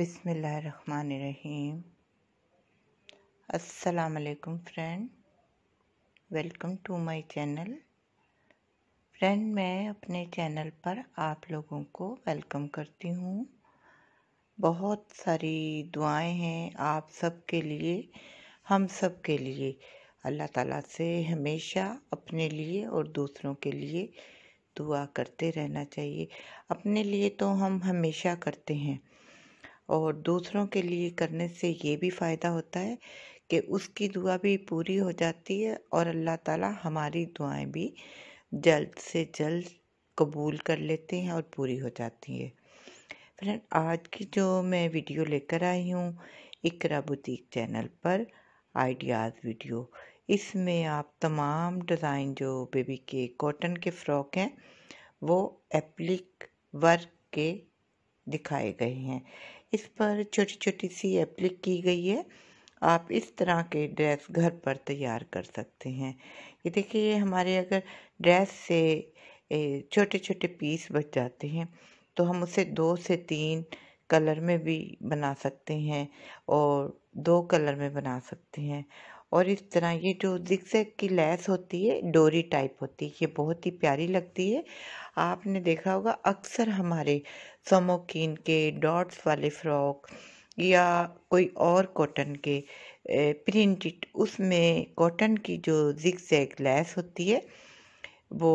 बिसमीम असलकम friend welcome to my channel friend मैं अपने चैनल पर आप लोगों को वेलकम करती हूँ बहुत सारी दुआएं हैं आप सब के लिए हम सब के लिए अल्लाह ताला से हमेशा अपने लिए और दूसरों के लिए दुआ करते रहना चाहिए अपने लिए तो हम हमेशा करते हैं और दूसरों के लिए करने से ये भी फ़ायदा होता है कि उसकी दुआ भी पूरी हो जाती है और अल्लाह ताला हमारी दुआएं भी जल्द से जल्द कबूल कर लेते हैं और पूरी हो जाती है फ्रेंड आज की जो मैं वीडियो लेकर आई हूँ इकरा बुटीक चैनल पर आइडियाज़ वीडियो इसमें आप तमाम डिज़ाइन जो बेबी के कॉटन के फ़्रॉक हैं वो एप्लिक वर्क के दिखाए गए हैं इस पर छोटी छोटी सी एप्लिक की गई है आप इस तरह के ड्रेस घर पर तैयार कर सकते हैं ये देखिए हमारे अगर ड्रेस से छोटे छोटे पीस बच जाते हैं तो हम उसे दो से तीन कलर में भी बना सकते हैं और दो कलर में बना सकते हैं और इस तरह ये जो जिक्सैक की लैस होती है डोरी टाइप होती है ये बहुत ही प्यारी लगती है आपने देखा होगा अक्सर हमारे समोकिन के डॉट्स वाले फ्रॉक या कोई और कॉटन के प्रिंटेड उसमें कॉटन की जो जिक्सैक लैस होती है वो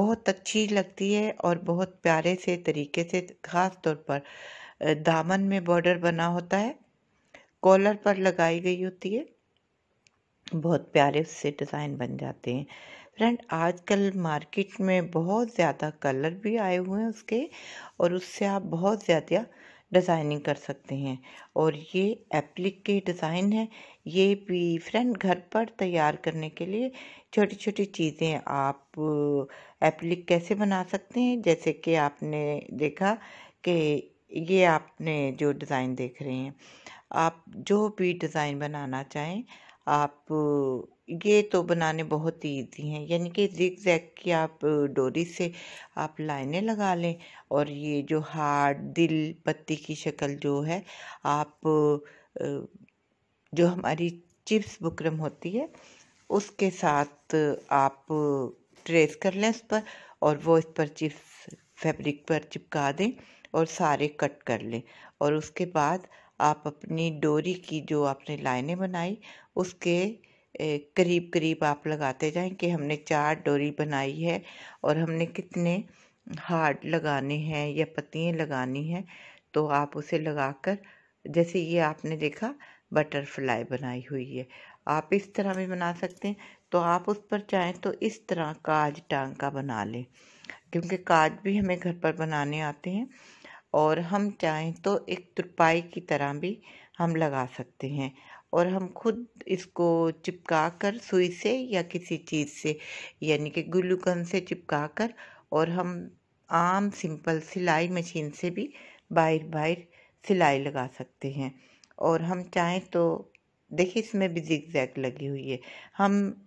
बहुत अच्छी लगती है और बहुत प्यारे से तरीके से ख़ास तौर पर दामन में बॉर्डर बना होता है कॉलर पर लगाई गई होती है बहुत प्यारे से डिज़ाइन बन जाते हैं फ्रेंड आजकल मार्केट में बहुत ज़्यादा कलर भी आए हुए हैं उसके और उससे आप बहुत ज़्यादा डिज़ाइनिंग कर सकते हैं और ये एप्लिक के डिज़ाइन है ये भी फ्रेंड घर पर तैयार करने के लिए छोटी छोटी चीज़ें आप एप्लिक कैसे बना सकते हैं जैसे कि आपने देखा कि ये आपने जो डिज़ाइन देख रहे हैं आप जो भी डिज़ाइन बनाना चाहें आप ये तो बनाने बहुत ईजी हैं यानी कि जिग जैग की आप डोरी से आप लाइनें लगा लें और ये जो हार्ट दिल पत्ती की शक्ल जो है आप जो हमारी चिप्स बुकरम होती है उसके साथ आप ट्रेस कर लें उस पर और वो इस पर चिप्स फैब्रिक पर चिपका दें और सारे कट कर लें और उसके बाद आप अपनी डोरी की जो आपने लाइनें बनाई उसके करीब करीब आप लगाते जाएं कि हमने चार डोरी बनाई है और हमने कितने हार्ड लगाने हैं या पत्तियाँ लगानी हैं तो आप उसे लगाकर जैसे ये आपने देखा बटरफ्लाई बनाई हुई है आप इस तरह भी बना सकते हैं तो आप उस पर चाहें तो इस तरह काज टांग का बना लें क्योंकि काज भी हमें घर पर बनाने आते हैं और हम चाहें तो एक तुरपाई की तरह भी हम लगा सकते हैं और हम खुद इसको चिपका कर सुई से या किसी चीज़ से यानी कि ग्लूकन से चिपका कर और हम आम सिंपल सिलाई मशीन से भी बाहर बाहर सिलाई लगा सकते हैं और हम चाहें तो देखिए इसमें भी जिग जैग लगी हुई है हम